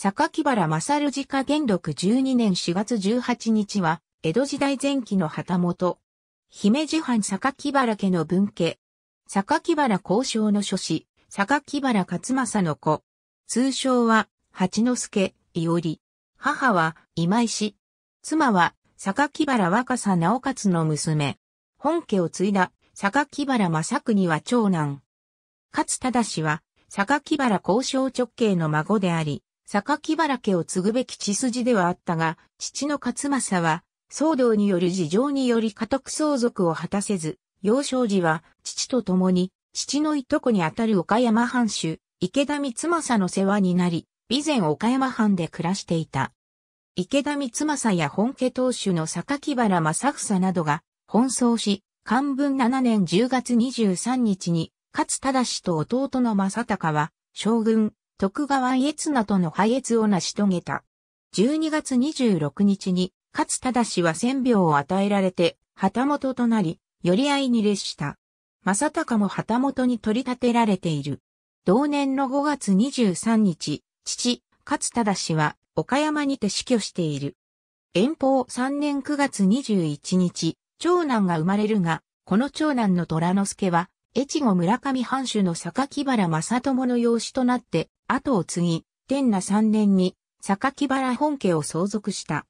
榊原正る家元禄12年4月18日は、江戸時代前期の旗本。姫寺藩榊原家の分家。榊原交渉の諸子、榊原勝正の子。通称は、八之助、伊織。母は、今井氏。妻は、榊原若狭直勝の娘。本家を継いだ、榊原正国は長男。勝忠氏は、榊原交渉直系の孫であり、坂木原家を継ぐべき血筋ではあったが、父の勝政は、騒動による事情により家督相続を果たせず、幼少時は父と共に、父のいとこにあたる岡山藩主、池田光政の世話になり、備前岡山藩で暮らしていた。池田光政や本家当主の坂木原正房などが、奔走し、漢文7年10月23日に、勝忠と弟の正隆は、将軍、徳川家綱との敗越を成し遂げた。12月26日に、勝忠氏は千病を与えられて、旗本となり、寄り合いに列した。正隆も旗本に取り立てられている。同年の5月23日、父、勝忠氏は岡山にて死去している。遠方3年9月21日、長男が生まれるが、この長男の虎之助は、越後村上藩主の榊原正友の養子となって、後を継ぎ、天那三年に、榊原本家を相続した。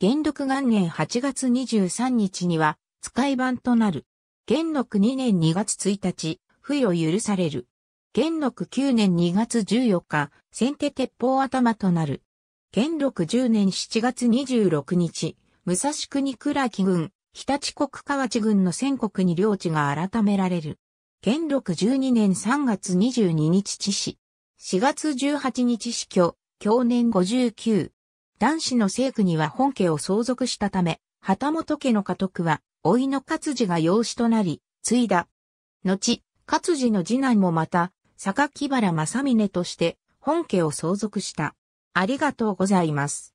元禄元年8月23日には、使い版となる。元禄2年2月1日、付与許される。元禄9年2月14日、先手鉄砲頭となる。元禄10年7月26日、武蔵国倉木郡、日立国河内郡の戦国に領地が改められる。元禄12年3月22日致死。4月18日死去、去年59。男子の聖区には本家を相続したため、旗本家の家督は、老いの勝治が養子となり、継いだ。後、勝治の次男もまた、木原正峰として、本家を相続した。ありがとうございます。